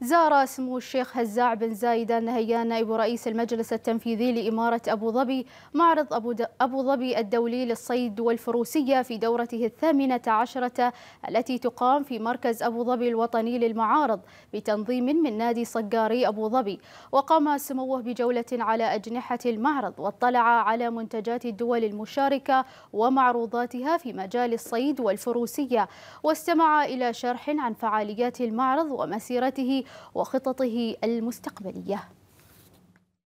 زار سمو الشيخ هزاع بن زايد النهيان نائب رئيس المجلس التنفيذي لإمارة أبو ظبي معرض أبو, أبو ظبي الدولي للصيد والفروسية في دورته الثامنة عشرة التي تقام في مركز أبو ظبي الوطني للمعارض بتنظيم من نادي صقاري أبو ظبي وقام سموه بجولة على أجنحة المعرض واطلع على منتجات الدول المشاركة ومعروضاتها في مجال الصيد والفروسية واستمع إلى شرح عن فعاليات المعرض ومسيرته وخططه المستقبليه